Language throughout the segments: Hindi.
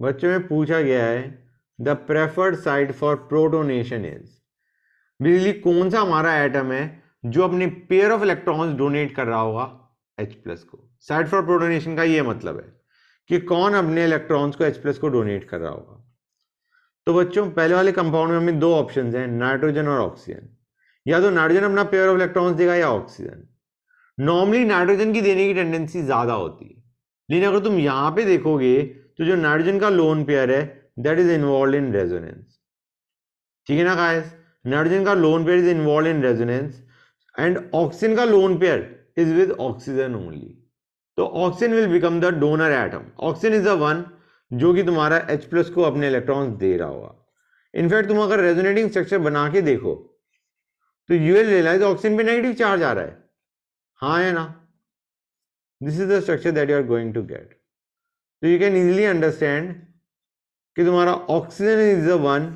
बच्चों में पूछा गया है the preferred site for protonation is बिजली कौन सा हमारा एटम है जो अपने पेयर ऑफ इलेक्ट्रॉन्स डोनेट कर रहा होगा H प्लस को साइट फॉर प्रोटोनेशन का ये मतलब है कि कौन अपने इलेक्ट्रॉन्स को H प्लस को डोनेट कर रहा होगा तो बच्चों पहले वाले कंपाउंड में हमें दो ऑप्शन हैं नाइट्रोजन और ऑक्सीजन या तो नाइट्रोजन अपना पेयर ऑफ इलेक्ट्रॉन्स देगा या ऑक्सीजन नॉर्मली नाइट्रोजन की देने की टेंडेंसी ज़्यादा होती है लेकिन अगर तुम यहां पे देखोगे तो जो नाइट्रोजन का लोन पेयर है that is involved in resonance ठीक है ना गाइस नाइट्रोजन का lone pair is involved in resonance and oxygen का lone pair is with oxygen only तो oxygen will become the donor atom oxygen is the one जो कि तुम्हारा एच प्लस को अपने इलेक्ट्रॉन्स दे रहा होगा इनफैक्ट तुम अगर रेजोनेटिंग स्ट्रक्चर बना के देखो तो यू विल रियलाइज ऑक्सीजन पे नेगेटिव चार्ज आ रहा है हाँ है ना this is the structure that you are going to get तो यू कैन इजिली अंडरस्टैंड कि तुम्हारा ऑक्सीजन इज द वन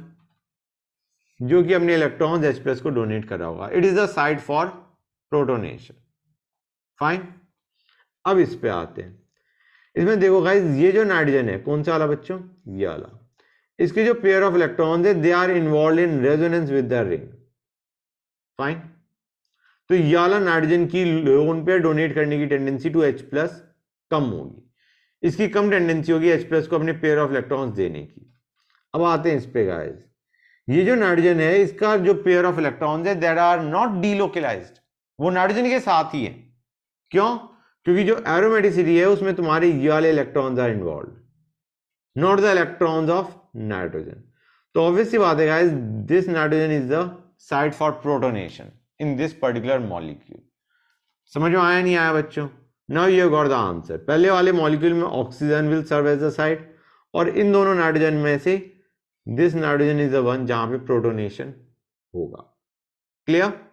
जो कि अपने इलेक्ट्रॉन्स एच प्लस को डोनेट कर रहा होगा it is the site for protonation fine अब इस पे आते हैं इसमें देखो गाइज ये जो नाइट्रोजन है कौन सा वाला बच्चों ये वाला इसके जो पेयर ऑफ इलेक्ट्रॉन्स है they are involved in resonance with the ring fine तो ये वाला नाइट्रोजन की लोन पेयर डोनेट करने की टेंडेंसी टू एच प्लस कम होगी इसकी कम टेंडेंसी होगी एच प्लस को अपने पेयर ऑफ इलेक्ट्रॉन्स देने की अब आते हैं इस पे गाइस ये जो नाइट्रोजन है इसका जो पेयर ऑफ इलेक्ट्रॉन्स है दैट आर नॉट डीलोकलाइज्ड वो नाइट्रोजन के साथ ही है क्यों क्योंकि जो एरोमेटिसिटी है उसमें तुम्हारे ये वाले electrons are involved not the electrons of nitrogen तो ऑब्वियसली बात है guys this nitrogen is the site for protonation in this particular molecule समझ में आया नहीं आया बच्चों now you got the answer पहले वाले मॉलिक्यूल में oxygen will serve as a site और इन दोनों नाइट्रोजन में से this nitrogen is the one जहां पे प्रोटोनेशन होगा क्लियर